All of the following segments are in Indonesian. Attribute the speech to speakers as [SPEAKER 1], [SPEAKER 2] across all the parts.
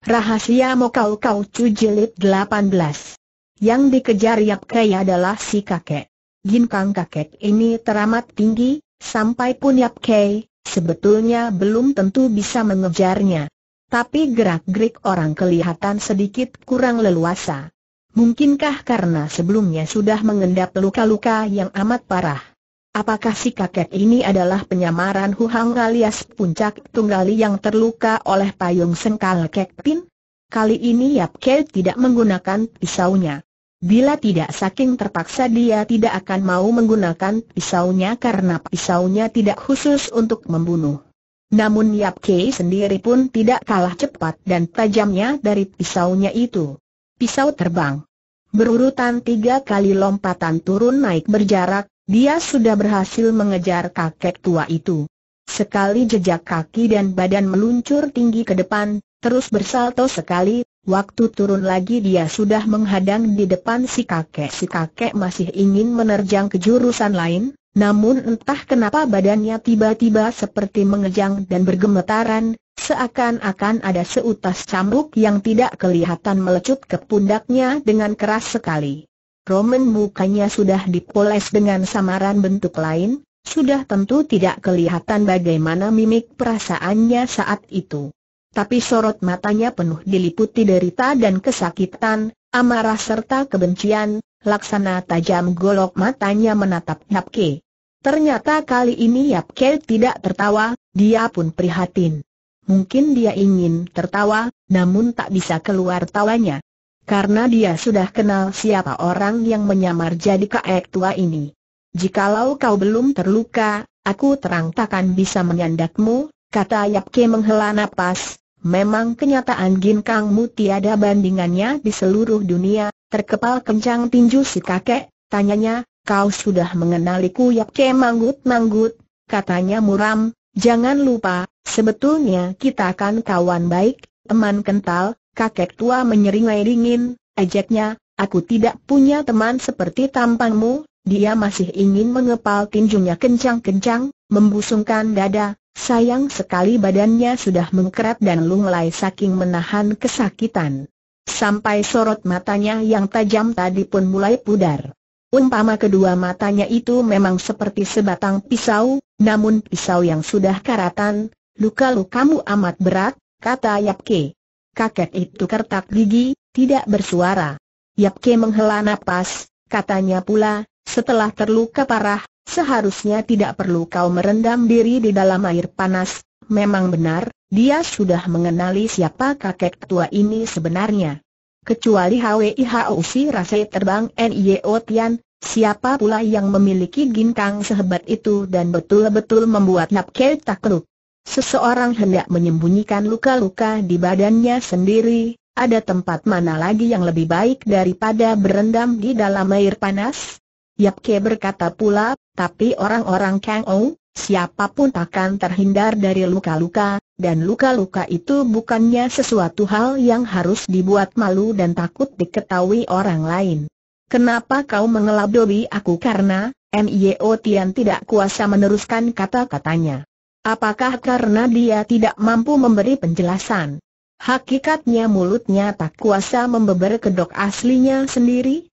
[SPEAKER 1] Rahasia Mokau Kau Cu Jilid 18 Yang dikejar Yap Kei adalah si kakek Ginkang kakek ini teramat tinggi, sampai pun Yap Kei, sebetulnya belum tentu bisa mengejarnya Tapi gerak-gerik orang kelihatan sedikit kurang leluasa Mungkinkah karena sebelumnya sudah mengendap luka-luka yang amat parah Apakah si kakek ini adalah penyamaran Huhang alias puncak tunggali yang terluka oleh payung sengkal Kekpin? Kali ini Yap Ke tidak menggunakan pisaunya. Bila tidak saking terpaksa dia tidak akan mau menggunakan pisaunya karena pisaunya tidak khusus untuk membunuh. Namun Yap Ke sendiri pun tidak kalah cepat dan tajamnya dari pisaunya itu. Pisau terbang. Berurutan tiga kali lompatan turun naik berjarak dia sudah berhasil mengejar kakek tua itu. Sekali jejak kaki dan badan meluncur tinggi ke depan, terus bersalto sekali, waktu turun lagi dia sudah menghadang di depan si kakek. Si kakek masih ingin menerjang ke jurusan lain, namun entah kenapa badannya tiba-tiba seperti mengejang dan bergemetaran, seakan-akan ada seutas cambuk yang tidak kelihatan melecut ke pundaknya dengan keras sekali. Roman mukanya sudah dipoles dengan samaran bentuk lain, sudah tentu tidak kelihatan bagaimana mimik perasaannya saat itu. Tapi sorot matanya penuh diliputi derita dan kesakitan, amarah serta kebencian, laksana tajam golok matanya menatap Yapke. Ternyata kali ini Yapke tidak tertawa, dia pun prihatin. Mungkin dia ingin tertawa, namun tak bisa keluar tawanya karena dia sudah kenal siapa orang yang menyamar jadi kakek tua ini. Jikalau kau belum terluka, aku terang takkan bisa menyandakmu, kata Yap Ke menghela nafas. Memang kenyataan gin Ginkangmu tiada bandingannya di seluruh dunia, terkepal kencang tinju si kakek, tanyanya, kau sudah mengenaliku Yap Ke manggut-manggut, katanya muram, jangan lupa, sebetulnya kita kan kawan baik, teman kental, Kakek tua menyeringai dingin, ejeknya, aku tidak punya teman seperti tampanmu. dia masih ingin mengepal tinjunya kencang-kencang, membusungkan dada, sayang sekali badannya sudah mengkerat dan lunglai saking menahan kesakitan. Sampai sorot matanya yang tajam tadi pun mulai pudar. Umpama kedua matanya itu memang seperti sebatang pisau, namun pisau yang sudah karatan, luka lukamu amat berat, kata Yapke kakek itu kertak gigi, tidak bersuara. Yap Yapke menghela nafas, katanya pula, setelah terluka parah, seharusnya tidak perlu kau merendam diri di dalam air panas. Memang benar, dia sudah mengenali siapa kakek tua ini sebenarnya. Kecuali Si Rase Terbang NIO Tian, siapa pula yang memiliki ginkang sehebat itu dan betul-betul membuat Yap Ke takluk. Seseorang hendak menyembunyikan luka-luka di badannya sendiri, ada tempat mana lagi yang lebih baik daripada berendam di dalam air panas? Yap Ke berkata pula, tapi orang-orang Kang Ou, siapapun takkan terhindar dari luka-luka, dan luka-luka itu bukannya sesuatu hal yang harus dibuat malu dan takut diketahui orang lain. Kenapa kau mengelabui aku karena, M.Y.O. Tian tidak kuasa meneruskan kata-katanya. Apakah karena dia tidak mampu memberi penjelasan? Hakikatnya mulutnya tak kuasa membeber kedok aslinya sendiri?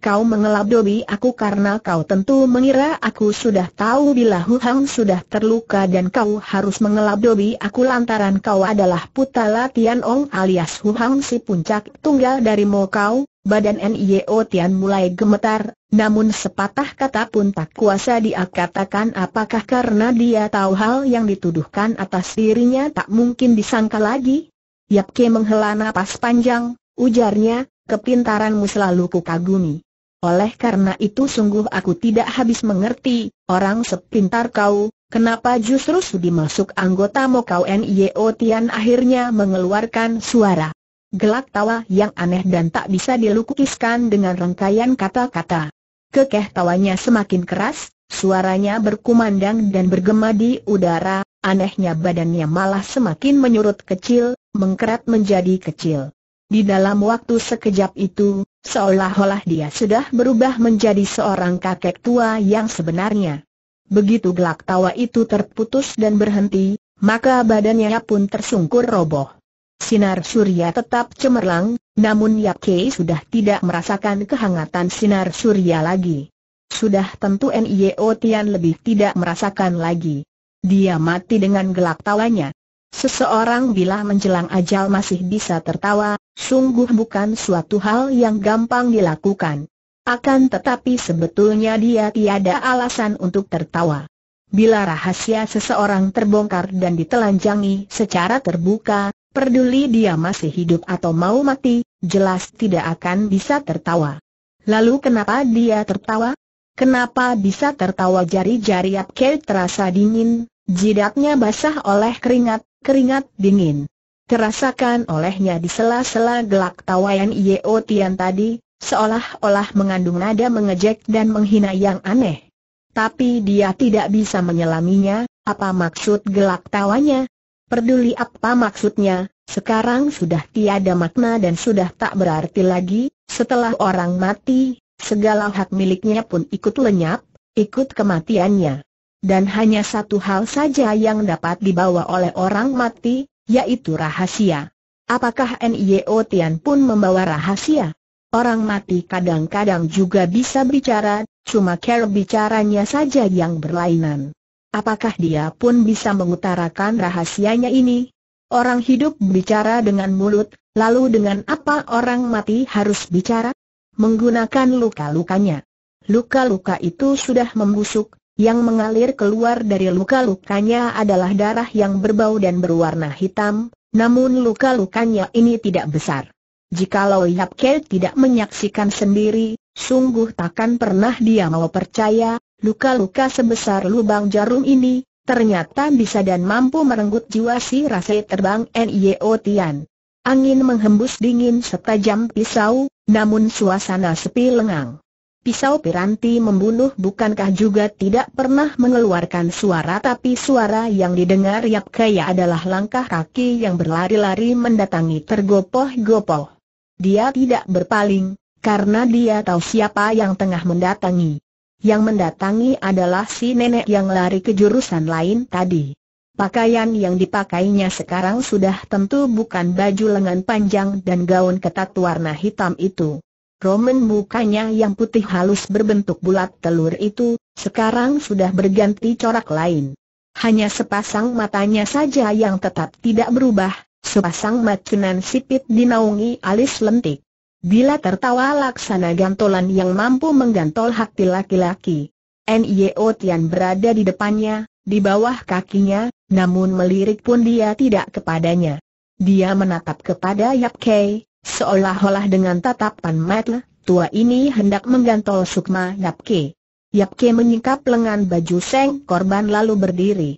[SPEAKER 1] kau dobi aku karena kau tentu mengira aku sudah tahu bila Hu Hang sudah terluka dan kau harus dobi aku lantaran kau adalah Putala Tian Ong alias Hu Hang si puncak tunggal dari Mo Kau. Badan Nio Tian mulai gemetar, namun sepatah kata pun tak kuasa dia katakan apakah karena dia tahu hal yang dituduhkan atas dirinya tak mungkin disangka lagi. Yap Ke menghela napas panjang, ujarnya, kepintaranmu selalu kukagumi. Oleh karena itu sungguh aku tidak habis mengerti, orang sepintar kau, kenapa justru sudi masuk anggota Mokau Nio Tian akhirnya mengeluarkan suara. Gelak tawa yang aneh dan tak bisa dilukiskan dengan rangkaian kata-kata. Kekeh tawanya semakin keras, suaranya berkumandang dan bergema di udara, anehnya badannya malah semakin menyurut kecil, mengkerat menjadi kecil. Di dalam waktu sekejap itu, Seolah-olah dia sudah berubah menjadi seorang kakek tua yang sebenarnya. Begitu gelak tawa itu terputus dan berhenti, maka badannya pun tersungkur roboh. Sinar surya tetap cemerlang, namun Yap Kei sudah tidak merasakan kehangatan sinar surya lagi. Sudah tentu Nio Tian lebih tidak merasakan lagi. Dia mati dengan gelak tawanya. Seseorang bila menjelang ajal masih bisa tertawa, sungguh bukan suatu hal yang gampang dilakukan. Akan tetapi sebetulnya dia tiada alasan untuk tertawa. Bila rahasia seseorang terbongkar dan ditelanjangi secara terbuka, peduli dia masih hidup atau mau mati, jelas tidak akan bisa tertawa. Lalu kenapa dia tertawa? Kenapa bisa tertawa jari-jari Apke terasa dingin, jidatnya basah oleh keringat, keringat dingin. Terasakan olehnya di sela-sela gelak yang Yeo Tian tadi, seolah-olah mengandung nada mengejek dan menghina yang aneh. Tapi dia tidak bisa menyelaminya, apa maksud gelak tawanya? Peduli apa maksudnya, sekarang sudah tiada makna dan sudah tak berarti lagi, setelah orang mati, segala hak miliknya pun ikut lenyap, ikut kematiannya dan hanya satu hal saja yang dapat dibawa oleh orang mati, yaitu rahasia. Apakah Nio Tian pun membawa rahasia? Orang mati kadang-kadang juga bisa bicara, cuma care bicaranya saja yang berlainan. Apakah dia pun bisa mengutarakan rahasianya ini? Orang hidup bicara dengan mulut, lalu dengan apa orang mati harus bicara? Menggunakan luka-lukanya. Luka-luka itu sudah membusuk, yang mengalir keluar dari luka-lukanya adalah darah yang berbau dan berwarna hitam, namun luka-lukanya ini tidak besar. Jikalau Yap Ke tidak menyaksikan sendiri, sungguh takkan pernah dia mau percaya, luka-luka sebesar lubang jarum ini, ternyata bisa dan mampu merenggut jiwa si rasai terbang N.I.O. Tian. Angin menghembus dingin setajam pisau, namun suasana sepi lengang. Pisau piranti membunuh bukankah juga tidak pernah mengeluarkan suara tapi suara yang didengar Yap Kaya adalah langkah kaki yang berlari-lari mendatangi tergopoh-gopoh. Dia tidak berpaling, karena dia tahu siapa yang tengah mendatangi. Yang mendatangi adalah si nenek yang lari ke jurusan lain tadi. Pakaian yang dipakainya sekarang sudah tentu bukan baju lengan panjang dan gaun ketat warna hitam itu. Roman mukanya yang putih halus berbentuk bulat telur itu, sekarang sudah berganti corak lain. Hanya sepasang matanya saja yang tetap tidak berubah, sepasang macunan sipit dinaungi alis lentik. Bila tertawa laksana gantolan yang mampu menggantol hati laki-laki. Nio Tian berada di depannya, di bawah kakinya, namun melirik pun dia tidak kepadanya. Dia menatap kepada Yap Kei, Seolah-olah dengan tatapan mata, tua ini hendak menggantol Sukma Yapke. Yapke menyingkap lengan baju seng korban lalu berdiri.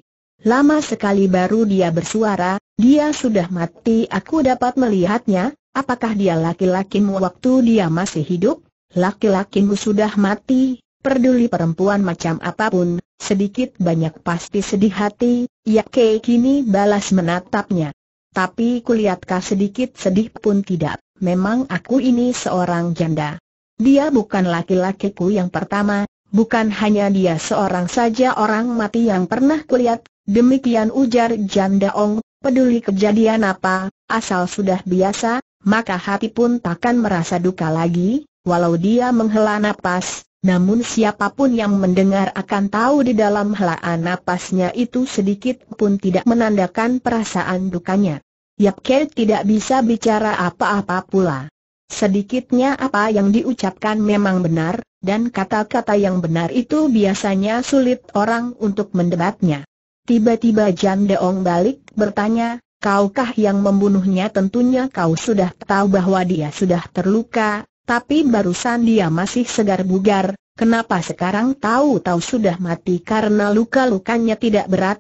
[SPEAKER 1] Lama sekali baru dia bersuara, dia sudah mati aku dapat melihatnya, apakah dia laki-lakimu waktu dia masih hidup? Laki-lakimu sudah mati, Perduli perempuan macam apapun, sedikit banyak pasti sedih hati, Yapke kini balas menatapnya tapi kulihatkah sedikit sedih pun tidak, memang aku ini seorang janda. Dia bukan laki-lakiku yang pertama, bukan hanya dia seorang saja orang mati yang pernah kulihat, demikian ujar janda Ong, peduli kejadian apa, asal sudah biasa, maka hati pun takkan merasa duka lagi, walau dia menghela napas, namun siapapun yang mendengar akan tahu di dalam helaan napasnya itu sedikit pun tidak menandakan perasaan dukanya. Yap Ke tidak bisa bicara apa-apa pula. Sedikitnya apa yang diucapkan memang benar, dan kata-kata yang benar itu biasanya sulit orang untuk mendebatnya. Tiba-tiba Jan Deong balik bertanya, kaukah yang membunuhnya tentunya kau sudah tahu bahwa dia sudah terluka, tapi barusan dia masih segar bugar, kenapa sekarang tahu-tahu sudah mati karena luka-lukanya tidak berat?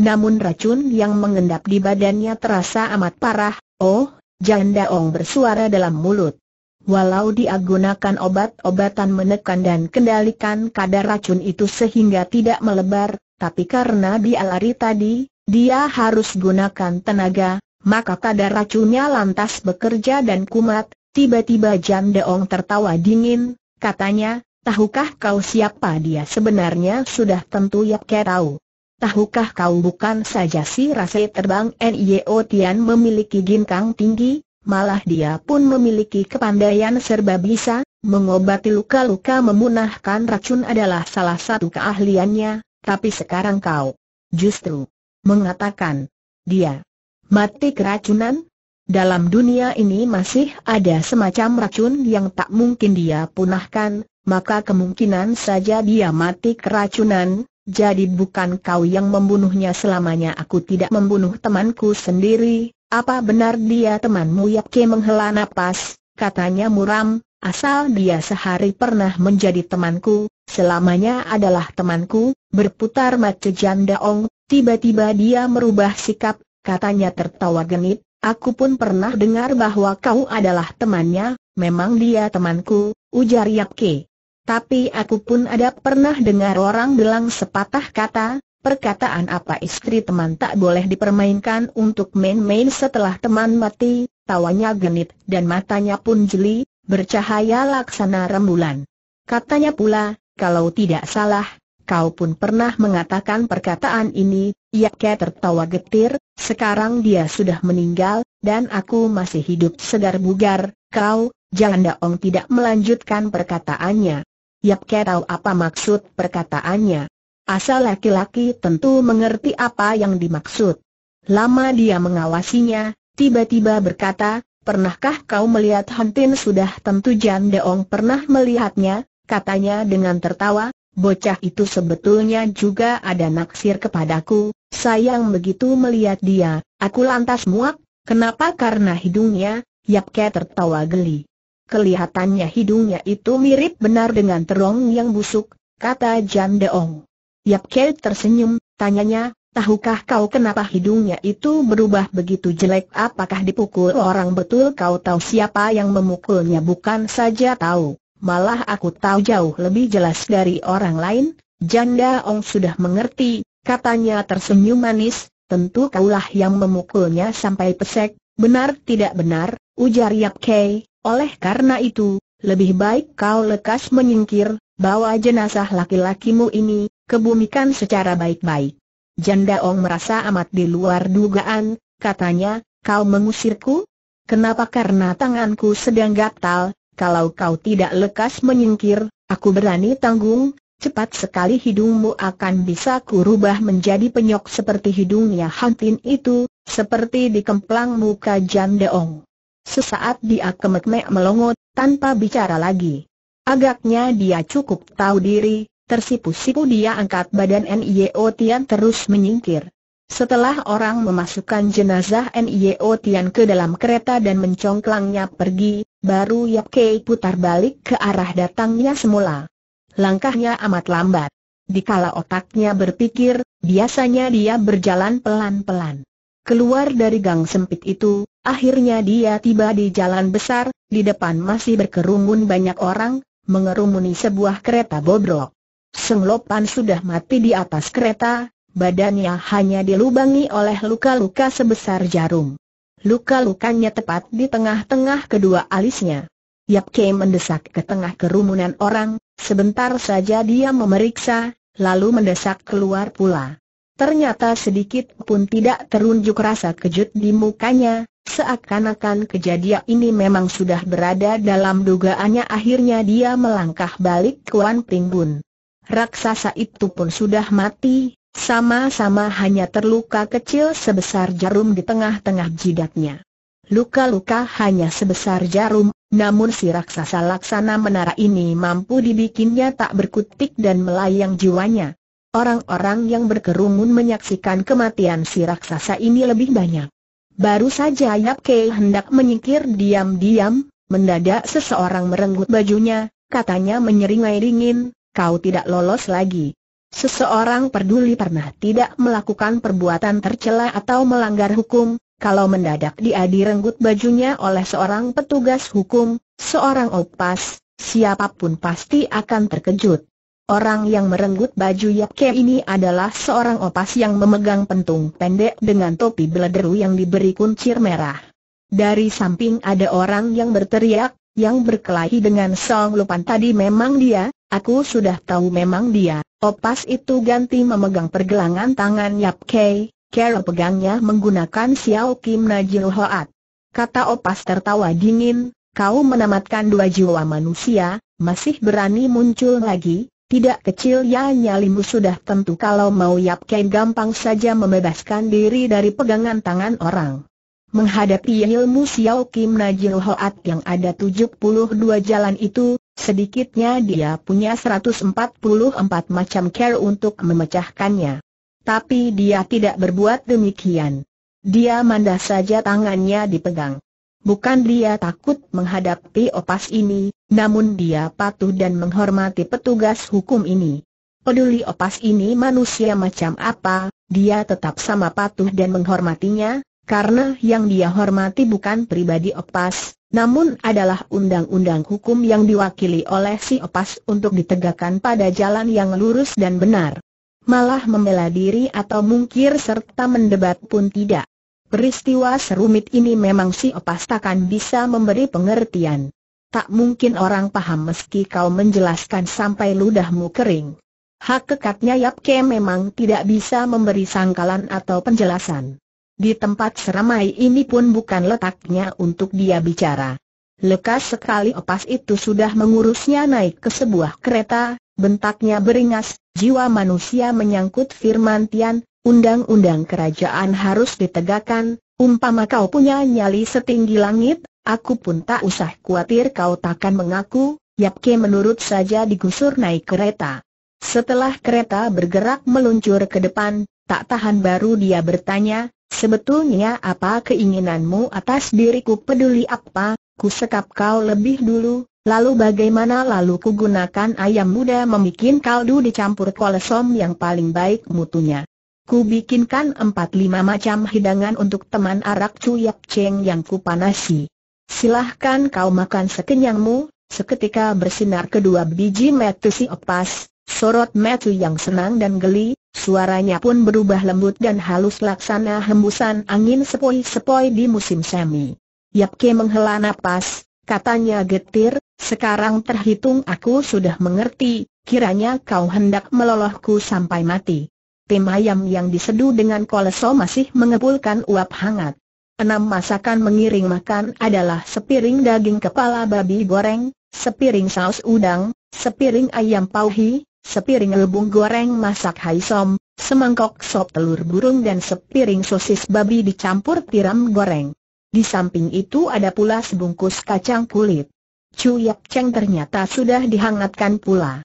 [SPEAKER 1] Namun racun yang mengendap di badannya terasa amat parah, oh, janda Ong bersuara dalam mulut. Walau dia gunakan obat-obatan menekan dan kendalikan kadar racun itu sehingga tidak melebar, tapi karena dia lari tadi, dia harus gunakan tenaga, maka kadar racunnya lantas bekerja dan kumat, Tiba-tiba Jam Deong tertawa dingin, katanya, tahukah kau siapa dia sebenarnya sudah tentu Yap Kerau. Tahukah kau bukan saja si rase terbang N.Y.O. Tian memiliki ginkang tinggi, malah dia pun memiliki kepandaian serba bisa, mengobati luka-luka memunahkan racun adalah salah satu keahliannya, tapi sekarang kau justru mengatakan dia mati keracunan? Dalam dunia ini masih ada semacam racun yang tak mungkin dia punahkan, maka kemungkinan saja dia mati keracunan, jadi bukan kau yang membunuhnya selamanya aku tidak membunuh temanku sendiri, apa benar dia temanmu Yapke menghela napas, katanya muram, asal dia sehari pernah menjadi temanku, selamanya adalah temanku, berputar mata janda ong, tiba-tiba dia merubah sikap, katanya tertawa genit, Aku pun pernah dengar bahwa kau adalah temannya, memang dia temanku, ujar Yapke. Tapi aku pun ada pernah dengar orang bilang sepatah kata, perkataan apa istri teman tak boleh dipermainkan untuk main-main setelah teman mati, tawanya genit dan matanya pun jeli, bercahaya laksana rembulan. Katanya pula, kalau tidak salah, kau pun pernah mengatakan perkataan ini, Yake tertawa getir, sekarang dia sudah meninggal, dan aku masih hidup segar bugar, kau, jangan Daong tidak melanjutkan perkataannya. Yapke tahu apa maksud perkataannya. Asal laki-laki tentu mengerti apa yang dimaksud. Lama dia mengawasinya, tiba-tiba berkata, Pernahkah kau melihat Hantin sudah tentu Jan Deong pernah melihatnya, katanya dengan tertawa, Bocah itu sebetulnya juga ada naksir kepadaku, sayang begitu melihat dia, aku lantas muak, kenapa karena hidungnya, Yapke tertawa geli. Kelihatannya hidungnya itu mirip benar dengan terong yang busuk, kata Jan Deong. Yapke tersenyum, tanyanya, tahukah kau kenapa hidungnya itu berubah begitu jelek apakah dipukul orang betul kau tahu siapa yang memukulnya bukan saja tahu malah aku tahu jauh lebih jelas dari orang lain, janda Ong sudah mengerti, katanya tersenyum manis, tentu kaulah yang memukulnya sampai pesek, benar tidak benar, ujar Yap Kei, oleh karena itu, lebih baik kau lekas menyingkir, bawa jenazah laki-lakimu ini, kebumikan secara baik-baik. Janda Ong merasa amat di luar dugaan, katanya, kau mengusirku? Kenapa karena tanganku sedang gatal, kalau kau tidak lekas menyingkir, aku berani tanggung, cepat sekali hidungmu akan bisa kurubah menjadi penyok seperti hidungnya Hantin itu, seperti di kemplang muka Jan Deong. Sesaat dia kemek-mek melongot, tanpa bicara lagi. Agaknya dia cukup tahu diri, tersipu-sipu dia angkat badan NIO Tian terus menyingkir. Setelah orang memasukkan jenazah Nio Tian ke dalam kereta dan mencongklangnya pergi, baru Yap Kei putar balik ke arah datangnya semula. Langkahnya amat lambat. Dikala otaknya berpikir, biasanya dia berjalan pelan-pelan. Keluar dari gang sempit itu, akhirnya dia tiba di jalan besar, di depan masih berkerumun banyak orang, mengerumuni sebuah kereta bobrok. Senglopan sudah mati di atas kereta, badannya hanya dilubangi oleh luka-luka sebesar jarum. Luka-lukanya tepat di tengah-tengah kedua alisnya. Yap Kei mendesak ke tengah kerumunan orang, sebentar saja dia memeriksa, lalu mendesak keluar pula. Ternyata sedikit pun tidak terunjuk rasa kejut di mukanya, seakan-akan kejadian ini memang sudah berada dalam dugaannya akhirnya dia melangkah balik ke Wan Ping Bun. Raksasa itu pun sudah mati, sama-sama hanya terluka kecil sebesar jarum di tengah-tengah jidatnya. Luka-luka hanya sebesar jarum, namun si raksasa laksana menara ini mampu dibikinnya tak berkutik dan melayang jiwanya. Orang-orang yang berkerumun menyaksikan kematian si raksasa ini lebih banyak. Baru saja Yap Kei hendak menyingkir diam-diam, mendadak seseorang merenggut bajunya, katanya menyeringai ringin, kau tidak lolos lagi. Seseorang peduli pernah tidak melakukan perbuatan tercela atau melanggar hukum, kalau mendadak dia direnggut bajunya oleh seorang petugas hukum, seorang opas, siapapun pasti akan terkejut. Orang yang merenggut baju Yakke ini adalah seorang opas yang memegang pentung pendek dengan topi beladeru yang diberi kuncir merah. Dari samping ada orang yang berteriak, yang berkelahi dengan Song Lupan tadi memang dia, aku sudah tahu memang dia. Opas itu ganti memegang pergelangan tangan Yap Kei, Carol pegangnya menggunakan Xiao Kim Najil Hoat. Kata Opas tertawa dingin, kau menamatkan dua jiwa manusia, masih berani muncul lagi, tidak kecil ya nyalimu sudah tentu kalau mau Yap Kei gampang saja membebaskan diri dari pegangan tangan orang. Menghadapi ilmu Xiao Kim Najil Hoat yang ada 72 jalan itu, sedikitnya dia punya 144 macam care untuk memecahkannya. Tapi dia tidak berbuat demikian. Dia mandah saja tangannya dipegang. Bukan dia takut menghadapi opas ini, namun dia patuh dan menghormati petugas hukum ini. Peduli opas ini manusia macam apa, dia tetap sama patuh dan menghormatinya, karena yang dia hormati bukan pribadi Opas, namun adalah undang-undang hukum yang diwakili oleh si Opas untuk ditegakkan pada jalan yang lurus dan benar. Malah membela diri atau mungkir serta mendebat pun tidak. Peristiwa serumit ini memang si Opas takkan bisa memberi pengertian. Tak mungkin orang paham meski kau menjelaskan sampai ludahmu kering. Hak kekatnya Yapke memang tidak bisa memberi sangkalan atau penjelasan. Di tempat seramai ini pun bukan letaknya untuk dia bicara. Lekas sekali opas itu sudah mengurusnya naik ke sebuah kereta, bentaknya beringas, jiwa manusia menyangkut firman Tian, undang-undang kerajaan harus ditegakkan, umpama kau punya nyali setinggi langit, aku pun tak usah khawatir kau takkan mengaku, Yapke menurut saja digusur naik kereta. Setelah kereta bergerak meluncur ke depan, tak tahan baru dia bertanya, Sebetulnya apa keinginanmu atas diriku peduli apa, ku sekap kau lebih dulu, lalu bagaimana lalu ku gunakan ayam muda membuat kaldu dicampur kolesom yang paling baik mutunya. Ku bikinkan empat lima macam hidangan untuk teman arak cuyap ceng yang ku panasi. Silahkan kau makan sekenyangmu, seketika bersinar kedua biji metusi opas, Sorot Matthew yang senang dan geli, suaranya pun berubah lembut dan halus laksana hembusan angin sepoi-sepoi di musim semi. Yapke menghela nafas, katanya getir, sekarang terhitung aku sudah mengerti, kiranya kau hendak melolohku sampai mati. Tim ayam yang diseduh dengan koleso masih mengepulkan uap hangat. Enam masakan mengiring makan adalah sepiring daging kepala babi goreng, sepiring saus udang, sepiring ayam pauhi, sepiring lebung goreng masak hai som, semangkok sop telur burung dan sepiring sosis babi dicampur tiram goreng. Di samping itu ada pula sebungkus kacang kulit. Chu Yap Cheng ternyata sudah dihangatkan pula.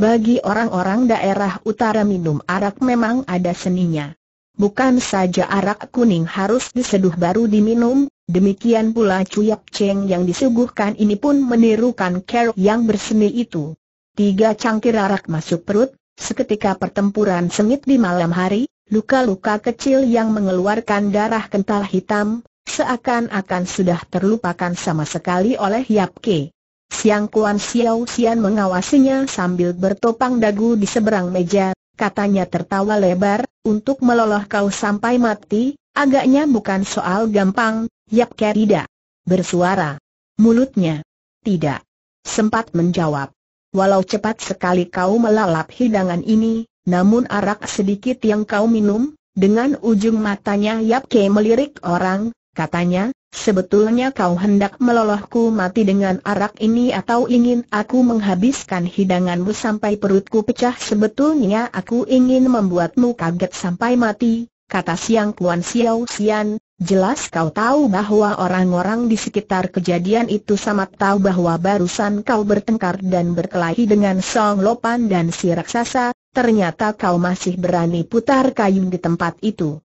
[SPEAKER 1] Bagi orang-orang daerah utara minum arak memang ada seninya. Bukan saja arak kuning harus diseduh baru diminum, demikian pula Chu Yap Cheng yang disuguhkan ini pun menirukan kerok yang berseni itu. Tiga cangkir arak masuk perut, seketika pertempuran sengit di malam hari, luka-luka kecil yang mengeluarkan darah kental hitam, seakan-akan sudah terlupakan sama sekali oleh Yap Ke. Siang Kuan Xiao Xian mengawasinya sambil bertopang dagu di seberang meja, katanya tertawa lebar, untuk meloloh kau sampai mati, agaknya bukan soal gampang, Yap Ke tidak bersuara. Mulutnya tidak sempat menjawab. Walau cepat sekali kau melalap hidangan ini, namun arak sedikit yang kau minum, dengan ujung matanya Yap Ke melirik orang, katanya, sebetulnya kau hendak melolohku mati dengan arak ini atau ingin aku menghabiskan hidanganmu sampai perutku pecah sebetulnya aku ingin membuatmu kaget sampai mati, kata Siang Kuan Xiao Sian. Jelas kau tahu bahwa orang-orang di sekitar kejadian itu sangat tahu bahwa barusan kau bertengkar dan berkelahi dengan Song Lopan dan si raksasa, ternyata kau masih berani putar kayu di tempat itu.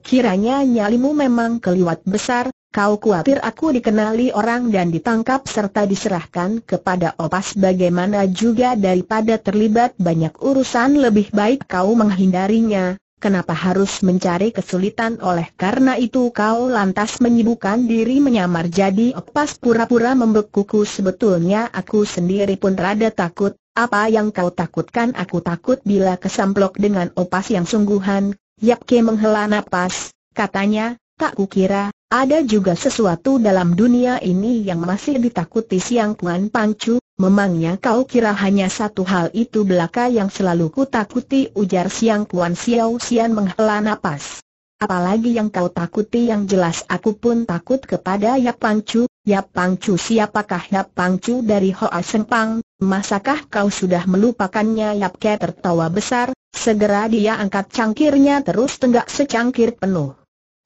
[SPEAKER 1] Kiranya nyalimu memang keliwat besar, kau khawatir aku dikenali orang dan ditangkap serta diserahkan kepada opas bagaimana juga daripada terlibat banyak urusan lebih baik kau menghindarinya, Kenapa harus mencari kesulitan oleh karena itu kau lantas menyibukkan diri menyamar jadi opas pura-pura membekuku sebetulnya aku sendiri pun rada takut, apa yang kau takutkan aku takut bila kesamplok dengan opas yang sungguhan, Yapke menghela napas, katanya, tak kukira, ada juga sesuatu dalam dunia ini yang masih ditakuti siang Puan Pangcu. memangnya kau kira hanya satu hal itu belaka yang selalu kutakuti ujar siang Puan Xiao Xian menghela nafas. Apalagi yang kau takuti yang jelas aku pun takut kepada Yap Pangcu, Yap Pangcu siapakah Yap Pangcu dari Hoa Sengpang, masakah kau sudah melupakannya Yap Ke tertawa besar, segera dia angkat cangkirnya terus tenggak secangkir penuh.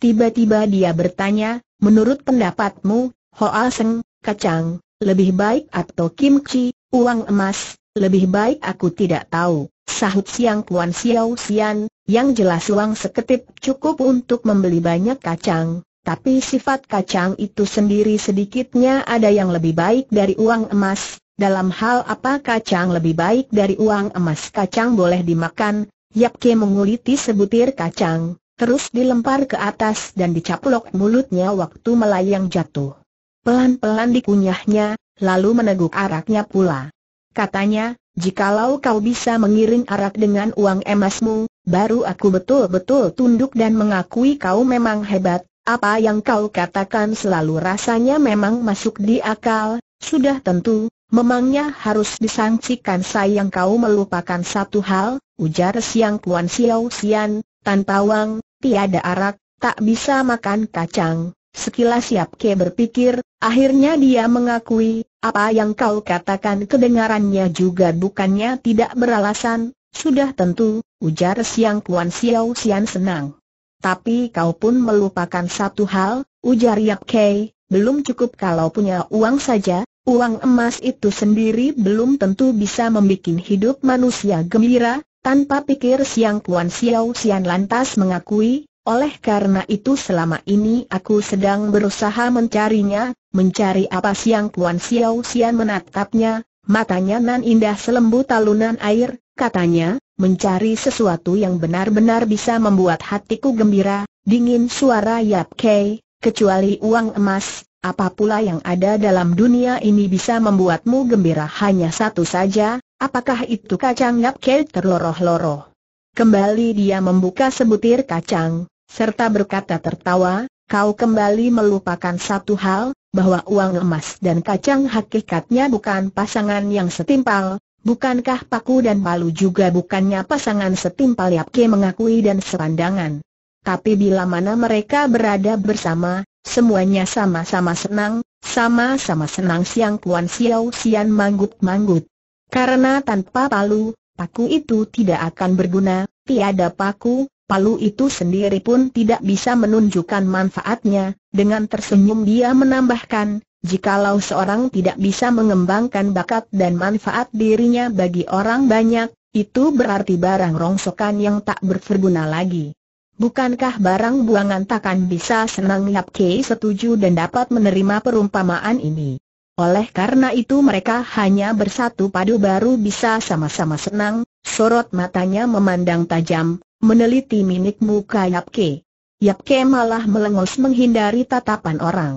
[SPEAKER 1] Tiba-tiba dia bertanya, menurut pendapatmu, Hoa Seng, kacang, lebih baik atau kimchi, uang emas, lebih baik aku tidak tahu. Sahut siang Kuan Xiao Xian, yang jelas uang seketip cukup untuk membeli banyak kacang, tapi sifat kacang itu sendiri sedikitnya ada yang lebih baik dari uang emas. Dalam hal apa kacang lebih baik dari uang emas kacang boleh dimakan, Yap Ke menguliti sebutir kacang, terus dilempar ke atas dan dicaplok mulutnya waktu melayang jatuh. Pelan-pelan dikunyahnya, lalu meneguk araknya pula. Katanya, jikalau kau bisa mengiring arak dengan uang emasmu, baru aku betul-betul tunduk dan mengakui kau memang hebat, apa yang kau katakan selalu rasanya memang masuk di akal, sudah tentu, Memangnya harus disangsikan sayang kau melupakan satu hal, ujar Siang Puan Xiao Xian, tanpa wang, tiada arak, tak bisa makan kacang. Sekilas Yap Ke berpikir, akhirnya dia mengakui, apa yang kau katakan kedengarannya juga bukannya tidak beralasan, sudah tentu, ujar Siang Kuan siau sian senang. Tapi kau pun melupakan satu hal, ujar Yap Ke, belum cukup kalau punya uang saja, uang emas itu sendiri belum tentu bisa membuat hidup manusia gembira, tanpa pikir siang Kuan Xiao Xian lantas mengakui, oleh karena itu selama ini aku sedang berusaha mencarinya, mencari apa siang Kuan Xiao Xian menatapnya, matanya nan indah selembut talunan air, katanya, mencari sesuatu yang benar-benar bisa membuat hatiku gembira, dingin suara Yap Kei, kecuali uang emas, apa pula yang ada dalam dunia ini bisa membuatmu gembira hanya satu saja, Apakah itu kacang Yap Kei terloroh-loroh? Kembali dia membuka sebutir kacang, serta berkata tertawa, kau kembali melupakan satu hal, bahwa uang emas dan kacang hakikatnya bukan pasangan yang setimpal, bukankah paku dan palu juga bukannya pasangan setimpal Yap Kei mengakui dan serandangan. Tapi bila mana mereka berada bersama, semuanya sama-sama senang, sama-sama senang siang Kuan Xiao Sian manggut-manggut. Karena tanpa palu, paku itu tidak akan berguna, tiada paku, palu itu sendiri pun tidak bisa menunjukkan manfaatnya, dengan tersenyum dia menambahkan, jikalau seorang tidak bisa mengembangkan bakat dan manfaat dirinya bagi orang banyak, itu berarti barang rongsokan yang tak berguna lagi. Bukankah barang buangan takkan bisa senang Yap Kei setuju dan dapat menerima perumpamaan ini? Oleh karena itu mereka hanya bersatu padu baru bisa sama-sama senang, sorot matanya memandang tajam, meneliti minik muka Yapke. Yapke malah melengos menghindari tatapan orang.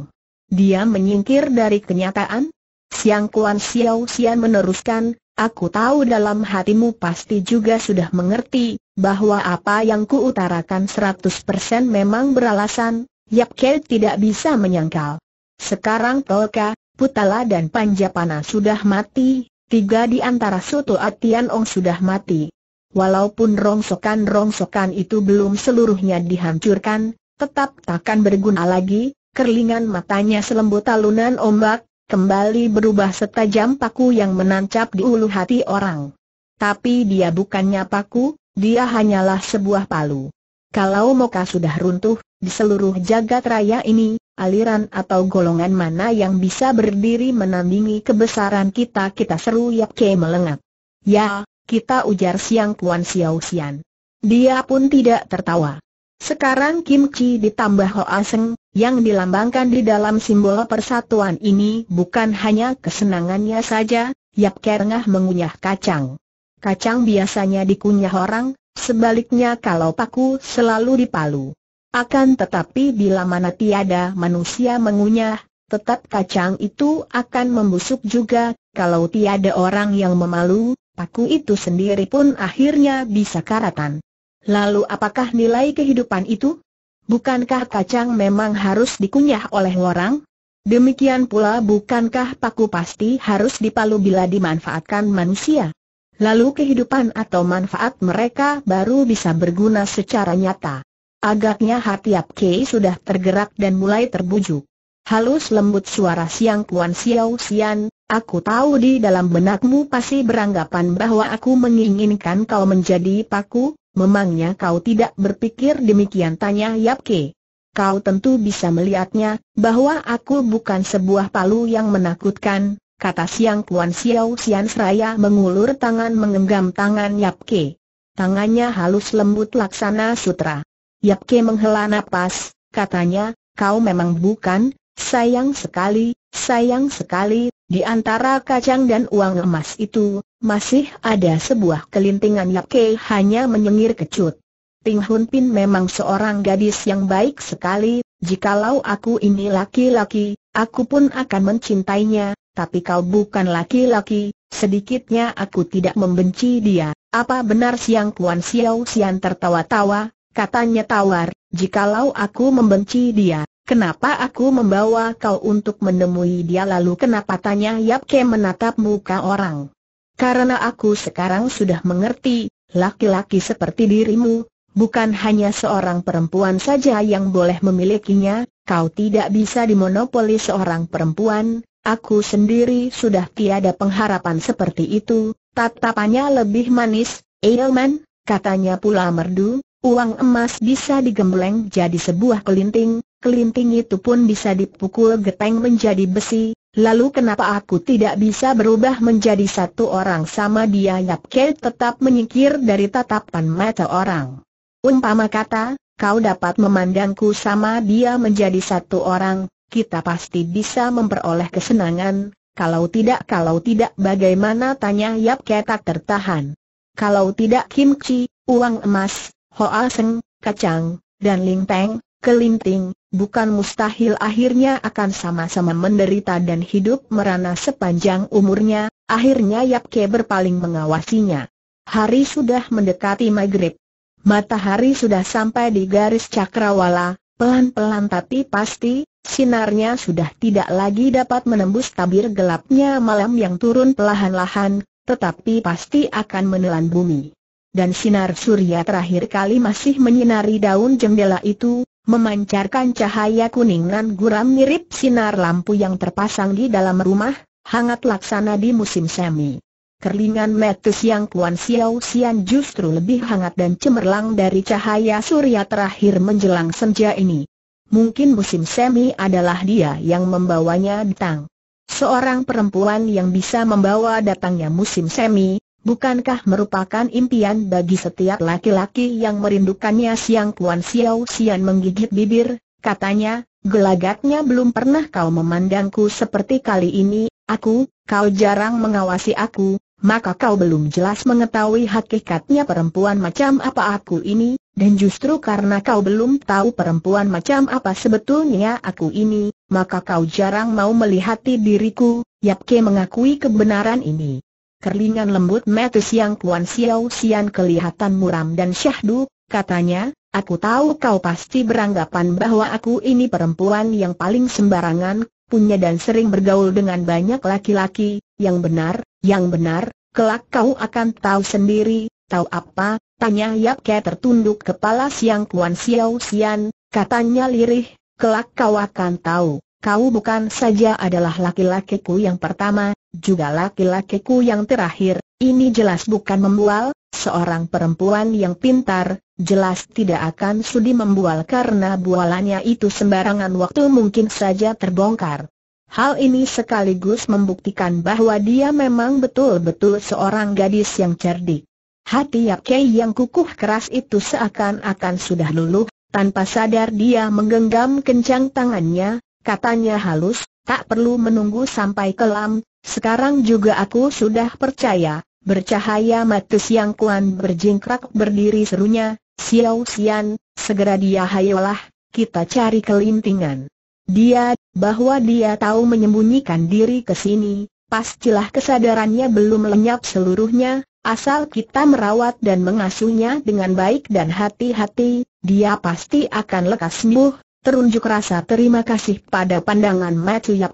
[SPEAKER 1] Dia menyingkir dari kenyataan. Siang Kuan Xiao Xian meneruskan, aku tahu dalam hatimu pasti juga sudah mengerti, bahwa apa yang kuutarakan 100% memang beralasan, Yapke tidak bisa menyangkal. Sekarang Tolka, Putala dan Panjapana sudah mati, tiga di antara Soto ong sudah mati. Walaupun rongsokan-rongsokan itu belum seluruhnya dihancurkan, tetap takkan berguna lagi, kerlingan matanya selembut alunan ombak, kembali berubah setajam paku yang menancap di ulu hati orang. Tapi dia bukannya paku, dia hanyalah sebuah palu. Kalau Moka sudah runtuh, di seluruh jagat raya ini, aliran atau golongan mana yang bisa berdiri menandingi kebesaran kita kita seru Yap Ke melengat. Ya, kita ujar siang Puan Xiao Xian. Dia pun tidak tertawa. Sekarang Kim Chi ditambah Hoa Seng, yang dilambangkan di dalam simbol persatuan ini bukan hanya kesenangannya saja, Yap ngah mengunyah kacang. Kacang biasanya dikunyah orang, Sebaliknya kalau paku selalu dipalu. Akan tetapi bila mana tiada manusia mengunyah, tetap kacang itu akan membusuk juga, kalau tiada orang yang memalu, paku itu sendiri pun akhirnya bisa karatan. Lalu apakah nilai kehidupan itu? Bukankah kacang memang harus dikunyah oleh orang? Demikian pula bukankah paku pasti harus dipalu bila dimanfaatkan manusia? Lalu kehidupan atau manfaat mereka baru bisa berguna secara nyata. Agaknya hati Yap Kei sudah tergerak dan mulai terbujuk. Halus lembut suara siang Kuan Xiao Xian, aku tahu di dalam benakmu pasti beranggapan bahwa aku menginginkan kau menjadi paku, memangnya kau tidak berpikir demikian tanya Yap Kei. Kau tentu bisa melihatnya, bahwa aku bukan sebuah palu yang menakutkan, kata Siang Puan Xiao Xian Seraya mengulur tangan mengenggam tangan Yap Ke. Tangannya halus lembut laksana sutra. Yap Ke menghela napas, katanya, kau memang bukan, sayang sekali, sayang sekali, di antara kacang dan uang emas itu, masih ada sebuah kelintingan Yap Ke hanya menyengir kecut. Ting Hun Pin memang seorang gadis yang baik sekali, jikalau aku ini laki-laki, aku pun akan mencintainya, tapi kau bukan laki-laki, sedikitnya aku tidak membenci dia. Apa benar siang Kuan Xiao Xian tertawa-tawa, katanya tawar, jikalau aku membenci dia, kenapa aku membawa kau untuk menemui dia lalu kenapa tanya Yap Ke menatap muka orang? Karena aku sekarang sudah mengerti, laki-laki seperti dirimu, bukan hanya seorang perempuan saja yang boleh memilikinya, kau tidak bisa dimonopoli seorang perempuan, Aku sendiri sudah tiada pengharapan seperti itu, tatapannya lebih manis, Eilman, katanya pula merdu, uang emas bisa digembleng jadi sebuah kelinting, kelinting itu pun bisa dipukul geteng menjadi besi, lalu kenapa aku tidak bisa berubah menjadi satu orang sama dia Yap Kel tetap menyingkir dari tatapan mata orang. Umpama kata, kau dapat memandangku sama dia menjadi satu orang, kita pasti bisa memperoleh kesenangan, kalau tidak kalau tidak bagaimana tanya Yap Ketak tertahan. Kalau tidak kimchi, uang emas, hoa seng, kacang, dan lingpeng, kelinting, bukan mustahil akhirnya akan sama-sama menderita dan hidup merana sepanjang umurnya, akhirnya Yap Ke berpaling mengawasinya. Hari sudah mendekati maghrib. Matahari sudah sampai di garis cakrawala, pelan-pelan tapi pasti, Sinarnya sudah tidak lagi dapat menembus tabir gelapnya malam yang turun pelahan lahan tetapi pasti akan menelan bumi. Dan sinar surya terakhir kali masih menyinari daun jendela itu, memancarkan cahaya kuning nan guram mirip sinar lampu yang terpasang di dalam rumah, hangat laksana di musim semi. Kerlingan metus yang Kuan siau sian justru lebih hangat dan cemerlang dari cahaya surya terakhir menjelang senja ini mungkin musim semi adalah dia yang membawanya datang. Seorang perempuan yang bisa membawa datangnya musim semi, bukankah merupakan impian bagi setiap laki-laki yang merindukannya siang Kuan Xiao Xian menggigit bibir, katanya, gelagatnya belum pernah kau memandangku seperti kali ini, aku, kau jarang mengawasi aku, maka kau belum jelas mengetahui hakikatnya perempuan macam apa aku ini, dan justru karena kau belum tahu perempuan macam apa sebetulnya aku ini, maka kau jarang mau melihat diriku, Yapke mengakui kebenaran ini. Kerlingan lembut mata siang Kuan Xiao Xian kelihatan muram dan syahdu, katanya, aku tahu kau pasti beranggapan bahwa aku ini perempuan yang paling sembarangan, punya dan sering bergaul dengan banyak laki-laki, yang benar, yang benar, kelak kau akan tahu sendiri, Tahu apa? Tanya Yap Ke tertunduk kepala Siang Kuan Xiao Xian, katanya lirih, kelak kau akan tahu. Kau bukan saja adalah laki-lakiku yang pertama, juga laki-lakiku yang terakhir, ini jelas bukan membual, seorang perempuan yang pintar, jelas tidak akan sudi membual karena bualannya itu sembarangan waktu mungkin saja terbongkar. Hal ini sekaligus membuktikan bahwa dia memang betul-betul seorang gadis yang cerdik. Hati Yap Kei yang kukuh keras itu seakan-akan sudah luluh, tanpa sadar dia menggenggam kencang tangannya, katanya halus, tak perlu menunggu sampai kelam, sekarang juga aku sudah percaya, bercahaya mata Siang Kuan berjingkrak berdiri serunya, Xiao Xian, segera dia hayolah, kita cari kelintingan. Dia, bahwa dia tahu menyembunyikan diri ke sini, pastilah kesadarannya belum lenyap seluruhnya, Asal kita merawat dan mengasuhnya dengan baik dan hati-hati, dia pasti akan lekas sembuh. Terunjuk rasa terima kasih pada pandangan Matthew Yap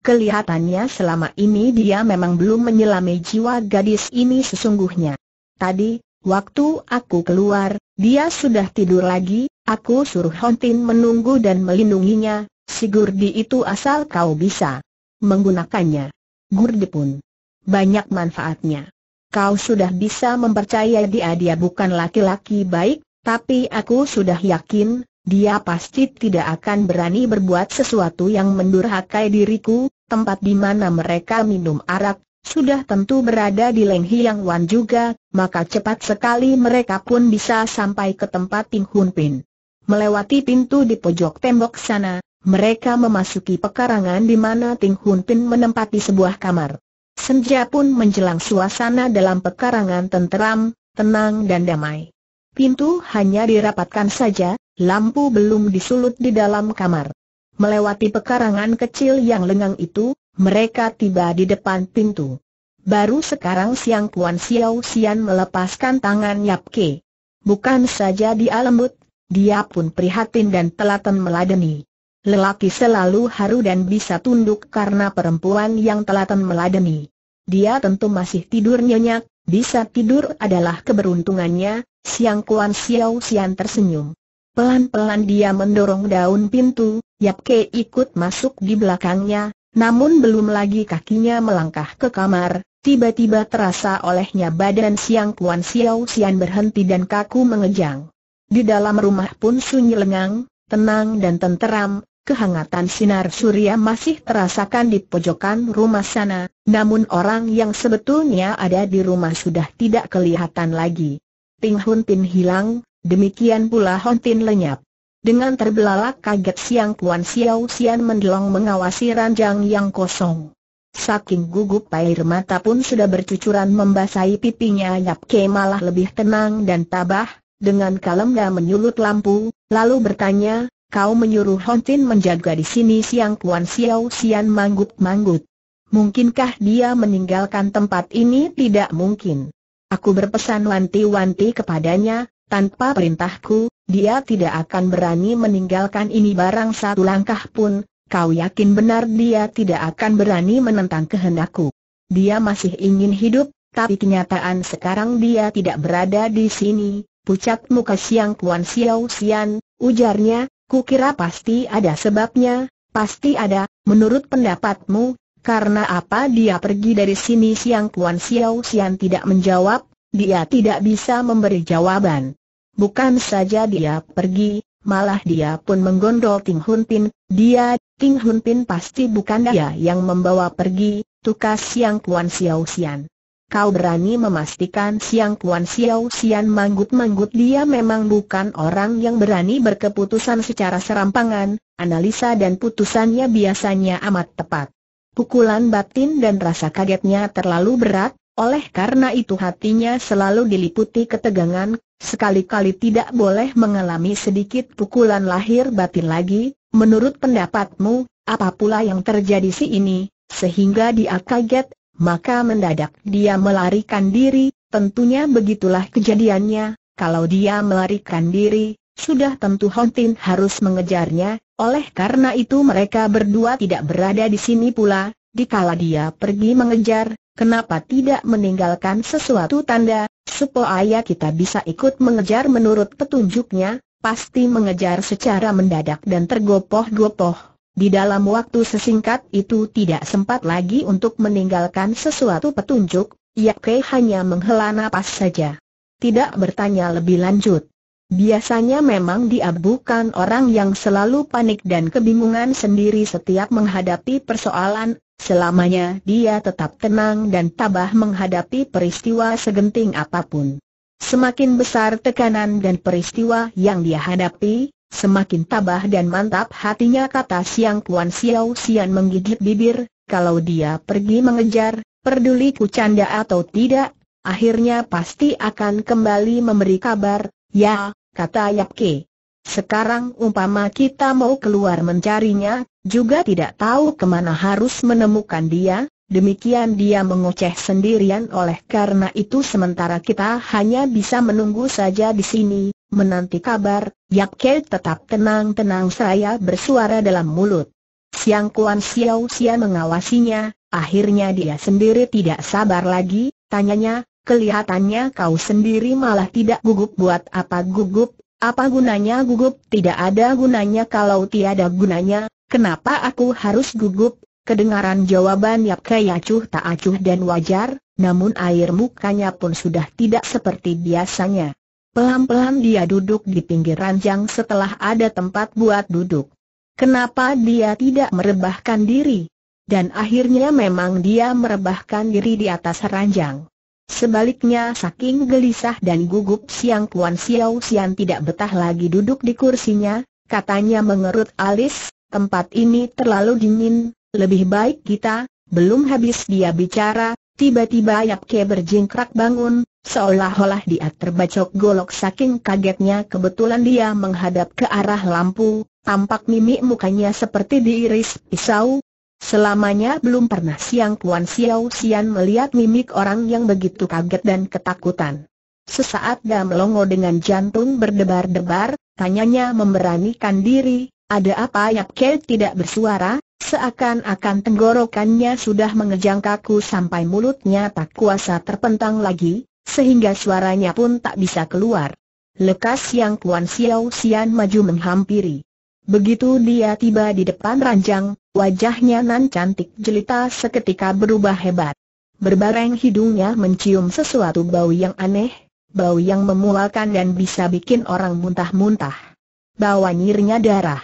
[SPEAKER 1] kelihatannya selama ini dia memang belum menyelami jiwa gadis ini sesungguhnya. Tadi, waktu aku keluar, dia sudah tidur lagi, aku suruh Hontin menunggu dan melindunginya, si Gurdi itu asal kau bisa menggunakannya. Gurdi pun banyak manfaatnya kau sudah bisa mempercayai dia dia bukan laki-laki baik, tapi aku sudah yakin, dia pasti tidak akan berani berbuat sesuatu yang mendurhakai diriku, tempat di mana mereka minum arak, sudah tentu berada di Leng Hiang Wan juga, maka cepat sekali mereka pun bisa sampai ke tempat Ting Hun Pin. Melewati pintu di pojok tembok sana, mereka memasuki pekarangan di mana Ting Hun Pin menempati sebuah kamar. Senja pun menjelang suasana dalam pekarangan tenteram, tenang dan damai. Pintu hanya dirapatkan saja, lampu belum disulut di dalam kamar. Melewati pekarangan kecil yang lengang itu, mereka tiba di depan pintu. Baru sekarang siang Kuan Xiao Xian melepaskan tangan Yap Ke. Bukan saja dia lembut, dia pun prihatin dan telaten meladeni. Lelaki selalu haru dan bisa tunduk karena perempuan yang telaten meladeni. Dia tentu masih tidur nyenyak, bisa tidur adalah keberuntungannya, Siang Kuan Xiao Xian tersenyum. Pelan-pelan dia mendorong daun pintu, Yap Ke ikut masuk di belakangnya, namun belum lagi kakinya melangkah ke kamar, tiba-tiba terasa olehnya badan Siang Kuan Xiao Xian berhenti dan kaku mengejang. Di dalam rumah pun sunyi lengang, tenang dan tenteram, kehangatan sinar surya masih terasakan di pojokan rumah sana, namun orang yang sebetulnya ada di rumah sudah tidak kelihatan lagi. Ping Hun Tin hilang, demikian pula Hon Tin lenyap. Dengan terbelalak kaget Siang Kuan Xiao Xian mendelong mengawasi ranjang yang kosong. Saking gugup air mata pun sudah bercucuran membasahi pipinya Yap Ke malah lebih tenang dan tabah, dengan kalem kalemnya menyulut lampu, lalu bertanya, kau menyuruh Hon Tin menjaga di sini siang Kuan Xiao Xian manggut-manggut. Mungkinkah dia meninggalkan tempat ini? Tidak mungkin. Aku berpesan wanti-wanti kepadanya, tanpa perintahku, dia tidak akan berani meninggalkan ini barang satu langkah pun, kau yakin benar dia tidak akan berani menentang kehendakku. Dia masih ingin hidup, tapi kenyataan sekarang dia tidak berada di sini, pucat muka Siang Kuan Xiao Xian, ujarnya, kukira pasti ada sebabnya, pasti ada, menurut pendapatmu, karena apa dia pergi dari sini Siang Kuan Xiao Xian tidak menjawab, dia tidak bisa memberi jawaban. Bukan saja dia pergi, malah dia pun menggondol Ting Hun Pin, dia, Ting Hun Pin pasti bukan dia yang membawa pergi, tukas Siang Kuan Xiao Xian kau berani memastikan Siang Kuan Xiao Sian manggut-manggut dia memang bukan orang yang berani berkeputusan secara serampangan, analisa dan putusannya biasanya amat tepat. Pukulan batin dan rasa kagetnya terlalu berat, oleh karena itu hatinya selalu diliputi ketegangan, sekali-kali tidak boleh mengalami sedikit pukulan lahir batin lagi, menurut pendapatmu, apa pula yang terjadi si ini, sehingga dia kaget maka mendadak dia melarikan diri, tentunya begitulah kejadiannya, kalau dia melarikan diri, sudah tentu Hontin harus mengejarnya, oleh karena itu mereka berdua tidak berada di sini pula, dikala dia pergi mengejar, kenapa tidak meninggalkan sesuatu tanda, supaya kita bisa ikut mengejar menurut petunjuknya, pasti mengejar secara mendadak dan tergopoh-gopoh. Di dalam waktu sesingkat itu tidak sempat lagi untuk meninggalkan sesuatu petunjuk, Yap Kei hanya menghela napas saja. Tidak bertanya lebih lanjut. Biasanya memang dia bukan orang yang selalu panik dan kebingungan sendiri setiap menghadapi persoalan, selamanya dia tetap tenang dan tabah menghadapi peristiwa segenting apapun. Semakin besar tekanan dan peristiwa yang dia hadapi, Semakin tabah dan mantap hatinya kata Siang Kuan Xiao Xian menggigit bibir, kalau dia pergi mengejar, peduli ku canda atau tidak, akhirnya pasti akan kembali memberi kabar, ya, kata Yap Ke. Sekarang umpama kita mau keluar mencarinya, juga tidak tahu kemana harus menemukan dia, demikian dia mengoceh sendirian oleh karena itu sementara kita hanya bisa menunggu saja di sini, menanti kabar, Yap Ke tetap tenang-tenang seraya bersuara dalam mulut. Siang Kuan Xiao Xia mengawasinya, akhirnya dia sendiri tidak sabar lagi, tanyanya, kelihatannya kau sendiri malah tidak gugup buat apa gugup, apa gunanya gugup? Tidak ada gunanya kalau tiada gunanya, kenapa aku harus gugup? Kedengaran jawaban Yap Kaya acuh tak acuh dan wajar, namun air mukanya pun sudah tidak seperti biasanya. Pelan-pelan dia duduk di pinggir ranjang setelah ada tempat buat duduk. Kenapa dia tidak merebahkan diri? Dan akhirnya memang dia merebahkan diri di atas ranjang. Sebaliknya saking gelisah dan gugup Siang Puan Xiao Xian tidak betah lagi duduk di kursinya, katanya mengerut alis, tempat ini terlalu dingin, lebih baik kita, belum habis dia bicara, Tiba-tiba Yap Yapke berjingkrak bangun, seolah-olah dia terbacok golok saking kagetnya kebetulan dia menghadap ke arah lampu, tampak mimik mukanya seperti diiris pisau. Selamanya belum pernah Siang Puan Xiao Xian melihat mimik orang yang begitu kaget dan ketakutan. Sesaat dia melongo dengan jantung berdebar-debar, tanyanya memberanikan diri, ada apa Yap Yapke tidak bersuara? Seakan-akan tenggorokannya sudah mengejang kaku sampai mulutnya tak kuasa terpentang lagi, sehingga suaranya pun tak bisa keluar. Lekas yang Kuan Xiao Xian maju menghampiri. Begitu dia tiba di depan ranjang, wajahnya nan cantik jelita seketika berubah hebat. Berbareng hidungnya mencium sesuatu bau yang aneh, bau yang memualkan dan bisa bikin orang muntah-muntah. Bau nyirnya darah.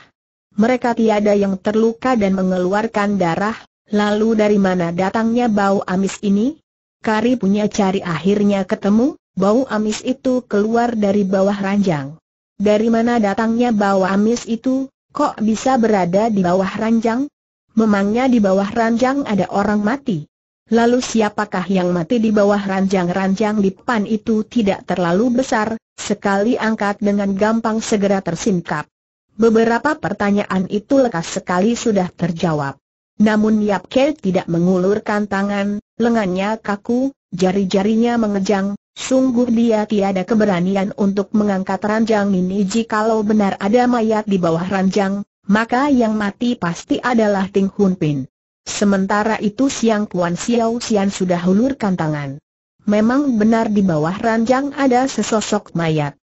[SPEAKER 1] Mereka tiada yang terluka dan mengeluarkan darah, lalu dari mana datangnya bau amis ini? Kari punya cari akhirnya ketemu, bau amis itu keluar dari bawah ranjang. Dari mana datangnya bau amis itu, kok bisa berada di bawah ranjang? Memangnya di bawah ranjang ada orang mati? Lalu siapakah yang mati di bawah ranjang-ranjang di depan itu tidak terlalu besar, sekali angkat dengan gampang segera tersingkap. Beberapa pertanyaan itu lekas sekali sudah terjawab. Namun Yap Ke tidak mengulurkan tangan, lengannya kaku, jari-jarinya mengejang, sungguh dia tiada keberanian untuk mengangkat ranjang ini jikalau benar ada mayat di bawah ranjang, maka yang mati pasti adalah Ting Hun Pin. Sementara itu Siang Puan Xiao Xian sudah hulurkan tangan. Memang benar di bawah ranjang ada sesosok mayat.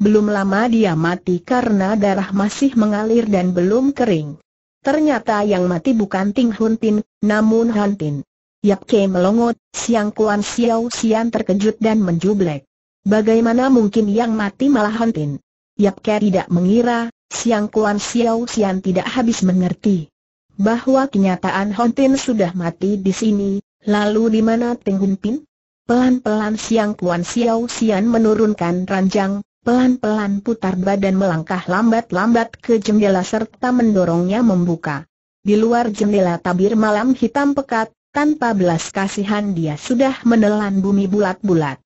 [SPEAKER 1] Belum lama dia mati karena darah masih mengalir dan belum kering. Ternyata yang mati bukan Ting Hun Tin, namun Han Tin. Yap Ke melongot, Siang Kuan Xiao Xian terkejut dan menjublek. Bagaimana mungkin yang mati malah Han Tin? Yap Ke tidak mengira, Siang Kuan Xiao Xian tidak habis mengerti. Bahwa kenyataan Han Tin sudah mati di sini, lalu di mana Ting Hun Tin? Pelan-pelan Siang Kuan Xiao Xian menurunkan ranjang, pelan-pelan putar badan melangkah lambat-lambat ke jendela serta mendorongnya membuka. Di luar jendela tabir malam hitam pekat, tanpa belas kasihan dia sudah menelan bumi bulat-bulat.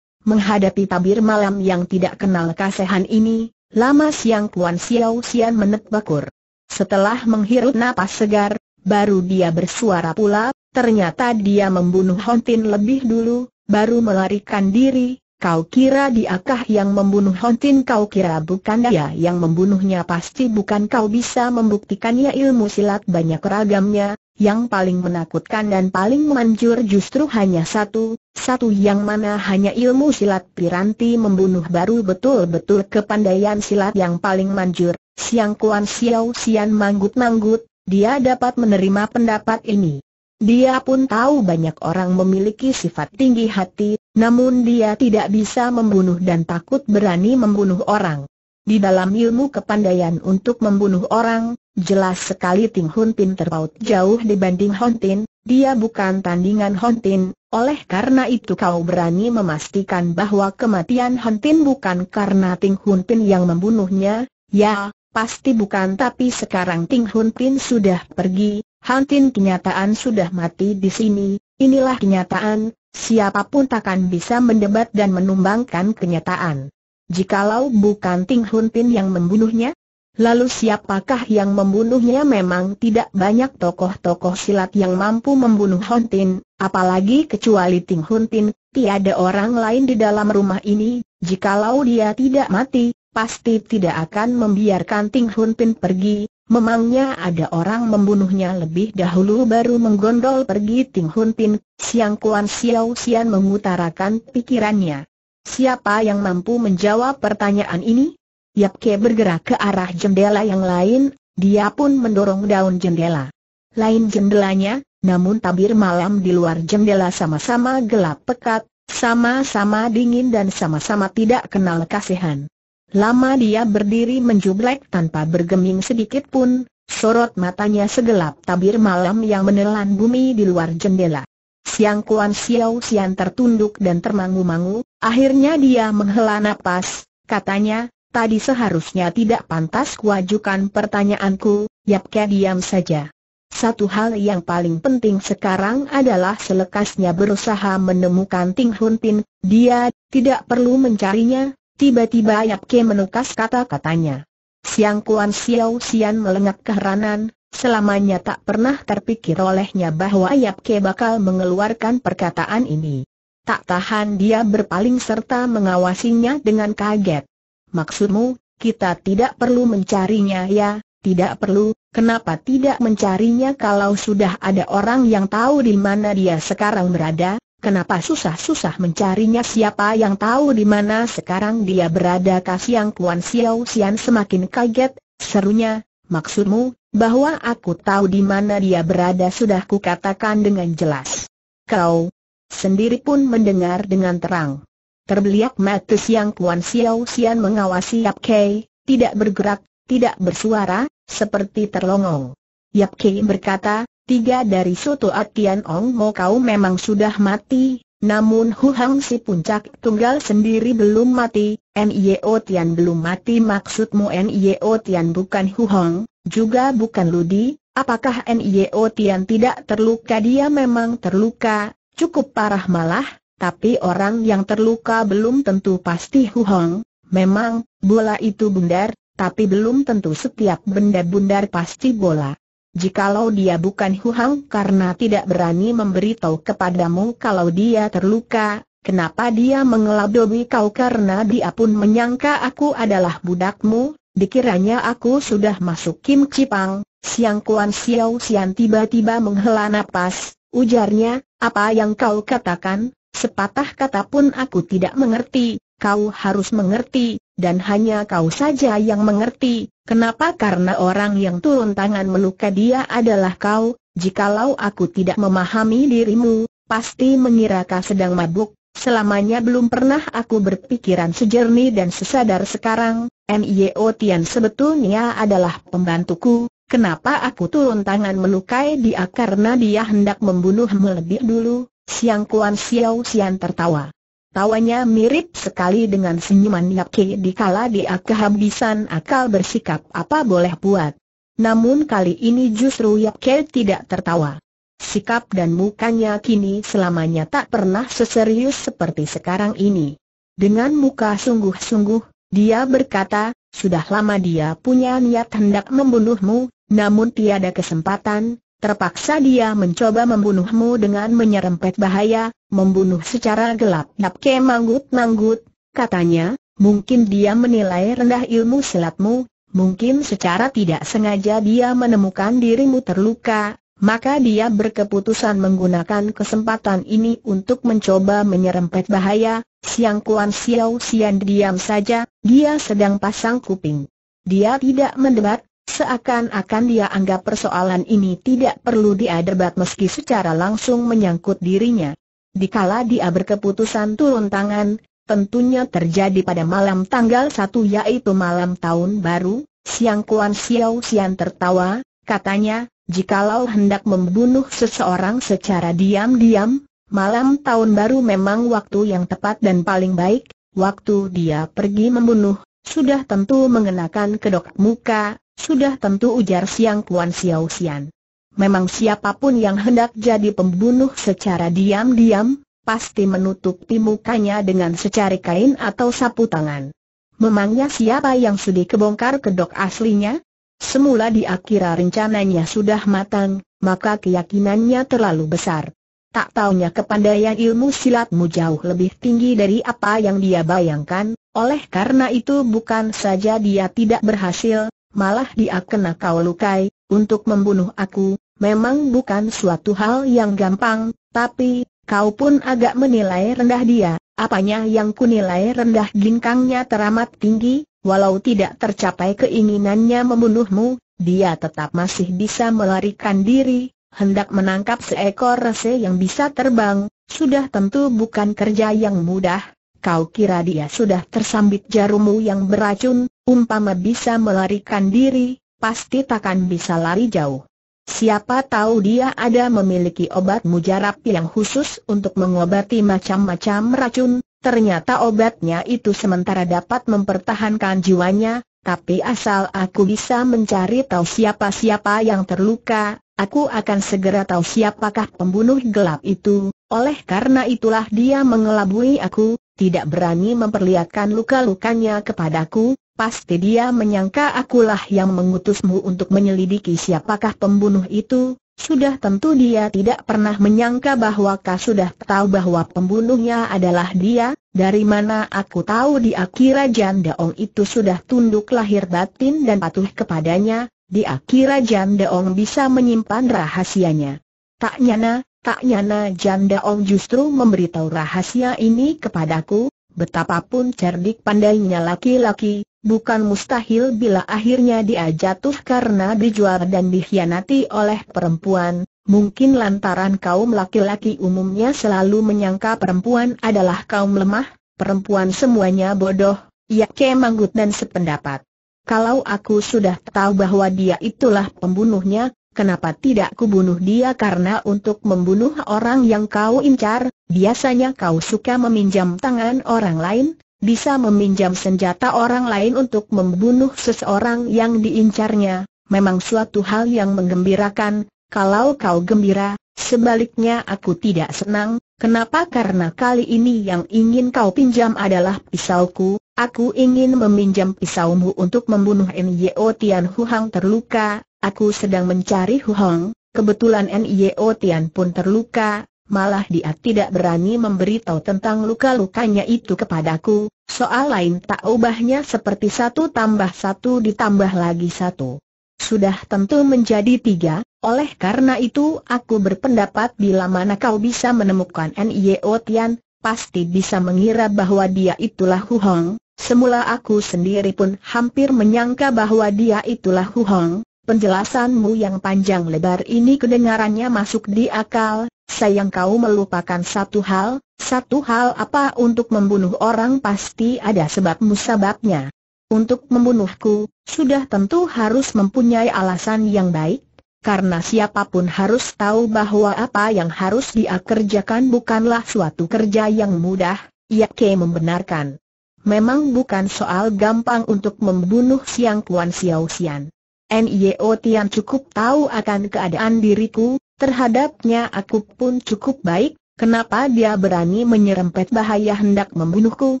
[SPEAKER 1] Menghadapi tabir malam yang tidak kenal kasihan ini, lama siang Kuan Xiao Xian menetbakur. Setelah menghirup napas segar, baru dia bersuara pula, ternyata dia membunuh Hontin lebih dulu, baru melarikan diri, Kau kira diakah yang membunuh Hontin kau kira bukan dia yang membunuhnya pasti bukan kau bisa membuktikannya ilmu silat banyak ragamnya, yang paling menakutkan dan paling manjur justru hanya satu, satu yang mana hanya ilmu silat piranti membunuh baru betul-betul kepandaian silat yang paling manjur, Siang Kuan Xiao Sian manggut-manggut, dia dapat menerima pendapat ini. Dia pun tahu banyak orang memiliki sifat tinggi hati, namun dia tidak bisa membunuh dan takut berani membunuh orang. Di dalam ilmu kepandaian untuk membunuh orang, jelas sekali Ting Hun Pin terpaut jauh dibanding Hon Tin, dia bukan tandingan Hon Tin, oleh karena itu kau berani memastikan bahwa kematian Hon Tin bukan karena Ting Hun Pin yang membunuhnya, ya, pasti bukan tapi sekarang Ting Hun Pin sudah pergi, Hantin kenyataan sudah mati di sini, inilah kenyataan, siapapun takkan bisa mendebat dan menumbangkan kenyataan. Jikalau bukan Ting Hun yang membunuhnya, lalu siapakah yang membunuhnya memang tidak banyak tokoh-tokoh silat yang mampu membunuh Hon apalagi kecuali Ting Hun tiada orang lain di dalam rumah ini, jikalau dia tidak mati, pasti tidak akan membiarkan Ting Hun pergi, Memangnya ada orang membunuhnya lebih dahulu baru menggondol pergi Ting Hun Pin, Siang Kuan Siau Xian mengutarakan pikirannya. Siapa yang mampu menjawab pertanyaan ini? Yap Ke bergerak ke arah jendela yang lain, dia pun mendorong daun jendela. Lain jendelanya, namun tabir malam di luar jendela sama-sama gelap pekat, sama-sama dingin dan sama-sama tidak kenal kasihan. Lama dia berdiri menjublek tanpa bergeming sedikit pun, sorot matanya segelap tabir malam yang menelan bumi di luar jendela. Siang Kuan Xiao Xian tertunduk dan termangu-mangu, akhirnya dia menghela napas, katanya, tadi seharusnya tidak pantas kuajukan pertanyaanku, Yapke diam saja. Satu hal yang paling penting sekarang adalah selekasnya berusaha menemukan Ting Hun Pin, dia tidak perlu mencarinya, Tiba-tiba Yap Ke menukas kata-katanya. Siang Kuan Xiao Xian melengak keheranan, selamanya tak pernah terpikir olehnya bahwa Yap Ke bakal mengeluarkan perkataan ini. Tak tahan dia berpaling serta mengawasinya dengan kaget. Maksudmu, kita tidak perlu mencarinya ya, tidak perlu, kenapa tidak mencarinya kalau sudah ada orang yang tahu di mana dia sekarang berada? Kenapa susah-susah mencarinya siapa yang tahu di mana sekarang dia berada Kasiang Kuan Xiao Xian semakin kaget, serunya, maksudmu, bahwa aku tahu di mana dia berada sudah kukatakan dengan jelas. Kau sendiri pun mendengar dengan terang. Terbeliak mata Siang Kuan Xiao Xian mengawasi Yap Kei, tidak bergerak, tidak bersuara, seperti terlongong. Yap Kei berkata, Tiga dari Soto Atian Ong Mo kau memang sudah mati, namun Hu Hang si puncak tunggal sendiri belum mati, Nio Tian belum mati maksudmu Nio Tian bukan Hu Hang, juga bukan Ludi, apakah Nio Tian tidak terluka dia memang terluka, cukup parah malah, tapi orang yang terluka belum tentu pasti Hu Hong. Memang, bola itu bundar, tapi belum tentu setiap benda bundar pasti bola. Jikalau dia bukan huang karena tidak berani memberitahu kepadamu kalau dia terluka, kenapa dia mengelabui kau karena dia pun menyangka aku adalah budakmu, dikiranya aku sudah masuk Kim Cipang, Siang Kuan Xiao Xian tiba-tiba menghela napas, ujarnya, apa yang kau katakan, sepatah kata pun aku tidak mengerti, kau harus mengerti, dan hanya kau saja yang mengerti, kenapa karena orang yang turun tangan meluka dia adalah kau, jikalau aku tidak memahami dirimu, pasti mengira kau sedang mabuk, Selamanya belum pernah aku berpikiran sejernih dan sesadar sekarang, Mio Tian sebetulnya adalah pembantuku, kenapa aku turun tangan melukai dia karena dia hendak membunuhmu lebih dulu, Siang Kuan Xiao Xian tertawa. Tawanya mirip sekali dengan senyuman Yaki dikala dia kehabisan akal bersikap apa boleh buat. Namun kali ini justru Yaki tidak tertawa. Sikap dan mukanya kini selamanya tak pernah seserius seperti sekarang ini. Dengan muka sungguh-sungguh, dia berkata, sudah lama dia punya niat hendak membunuhmu, namun tiada kesempatan, Terpaksa dia mencoba membunuhmu dengan menyerempet bahaya, membunuh secara gelap. Napke manggut-manggut, katanya, mungkin dia menilai rendah ilmu silatmu, mungkin secara tidak sengaja dia menemukan dirimu terluka, maka dia berkeputusan menggunakan kesempatan ini untuk mencoba menyerempet bahaya. Siang Kuan Xiao Xian diam saja, dia sedang pasang kuping. Dia tidak mendebat, Seakan-akan dia anggap persoalan ini tidak perlu diadabat meski secara langsung menyangkut dirinya. Dikala dia berkeputusan turun tangan, tentunya terjadi pada malam tanggal satu yaitu malam tahun baru, Siang Kuan Xiao siang tertawa, katanya, jikalau hendak membunuh seseorang secara diam-diam, Malam tahun baru memang waktu yang tepat dan paling baik, waktu dia pergi membunuh, sudah tentu mengenakan kedok muka, sudah tentu ujar Siang Kuan Xiao Xian. Memang siapapun yang hendak jadi pembunuh secara diam-diam, pasti menutupi mukanya dengan secari kain atau sapu tangan. Memangnya siapa yang sudi kebongkar kedok aslinya? Semula di kira rencananya sudah matang, maka keyakinannya terlalu besar. Tak taunya kepandaian ilmu silatmu jauh lebih tinggi dari apa yang dia bayangkan, oleh karena itu bukan saja dia tidak berhasil, malah dia kena kau lukai, untuk membunuh aku, memang bukan suatu hal yang gampang, tapi, kau pun agak menilai rendah dia, apanya yang kunilai rendah ginkangnya teramat tinggi, walau tidak tercapai keinginannya membunuhmu, dia tetap masih bisa melarikan diri, hendak menangkap seekor rese yang bisa terbang, sudah tentu bukan kerja yang mudah, Kau kira dia sudah tersambit jarumu yang beracun, umpama bisa melarikan diri, pasti takkan bisa lari jauh. Siapa tahu dia ada memiliki obat mujarab yang khusus untuk mengobati macam-macam racun, ternyata obatnya itu sementara dapat mempertahankan jiwanya, tapi asal aku bisa mencari tahu siapa-siapa yang terluka, aku akan segera tahu siapakah pembunuh gelap itu, oleh karena itulah dia mengelabui aku, tidak berani memperlihatkan luka-lukanya kepadaku, pasti dia menyangka akulah yang mengutusmu untuk menyelidiki siapakah pembunuh itu, sudah tentu dia tidak pernah menyangka bahwa kau sudah tahu bahwa pembunuhnya adalah dia, dari mana aku tahu di akhir Jan Daong itu sudah tunduk lahir batin dan patuh kepadanya, di akhir Jan Daong bisa menyimpan rahasianya. Tak nyana, nyana janda Ong justru memberitahu rahasia ini kepadaku, betapapun cerdik pandainya laki-laki, bukan mustahil bila akhirnya dia jatuh karena dijual dan dikhianati oleh perempuan, mungkin lantaran kaum laki-laki umumnya selalu menyangka perempuan adalah kaum lemah, perempuan semuanya bodoh, ya kemanggut dan sependapat. Kalau aku sudah tahu bahwa dia itulah pembunuhnya, Kenapa tidak kubunuh dia karena untuk membunuh orang yang kau incar, biasanya kau suka meminjam tangan orang lain, bisa meminjam senjata orang lain untuk membunuh seseorang yang diincarnya, memang suatu hal yang menggembirakan, kalau kau gembira, sebaliknya aku tidak senang, kenapa karena kali ini yang ingin kau pinjam adalah pisauku, aku ingin meminjam pisaumu untuk membunuh Nyo Tian Huang terluka, Aku sedang mencari Hu Hong, kebetulan Nio Tian pun terluka, malah dia tidak berani memberitahu tentang luka-lukanya itu kepadaku, soal lain tak ubahnya seperti satu tambah satu ditambah lagi satu. Sudah tentu menjadi tiga, oleh karena itu aku berpendapat bila mana kau bisa menemukan Nio Tian, pasti bisa mengira bahwa dia itulah Hu Hong. Semula aku sendiri pun hampir menyangka bahwa dia itulah Hu Hong, Penjelasanmu yang panjang lebar ini kedengarannya masuk di akal, sayang kau melupakan satu hal, satu hal apa untuk membunuh orang pasti ada sebab musababnya. Untuk membunuhku, sudah tentu harus mempunyai alasan yang baik, karena siapapun harus tahu bahwa apa yang harus dia kerjakan bukanlah suatu kerja yang mudah, ke membenarkan. Memang bukan soal gampang untuk membunuh Siang Kuan siausian. NIO Tian cukup tahu akan keadaan diriku, terhadapnya aku pun cukup baik, kenapa dia berani menyerempet bahaya hendak membunuhku?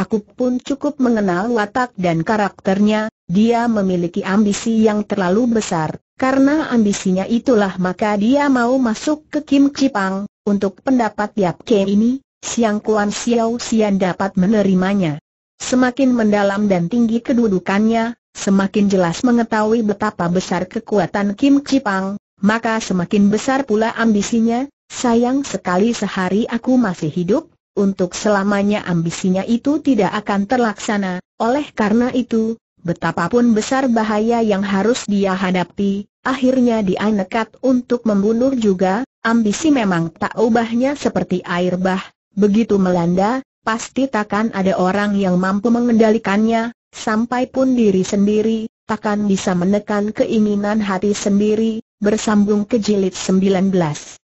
[SPEAKER 1] Aku pun cukup mengenal watak dan karakternya, dia memiliki ambisi yang terlalu besar, karena ambisinya itulah maka dia mau masuk ke Kim Cipang, untuk pendapat Yap Ke ini, Siang Kuan Xiao Xian dapat menerimanya. Semakin mendalam dan tinggi kedudukannya, semakin jelas mengetahui betapa besar kekuatan Kim Cipang, maka semakin besar pula ambisinya, sayang sekali sehari aku masih hidup, untuk selamanya ambisinya itu tidak akan terlaksana, oleh karena itu, betapapun besar bahaya yang harus dia hadapi, akhirnya dia nekat untuk membunuh juga, ambisi memang tak ubahnya seperti air bah, begitu melanda, pasti takkan ada orang yang mampu mengendalikannya, sampai pun diri sendiri, takkan bisa menekan keinginan hati sendiri, bersambung ke jilid 19.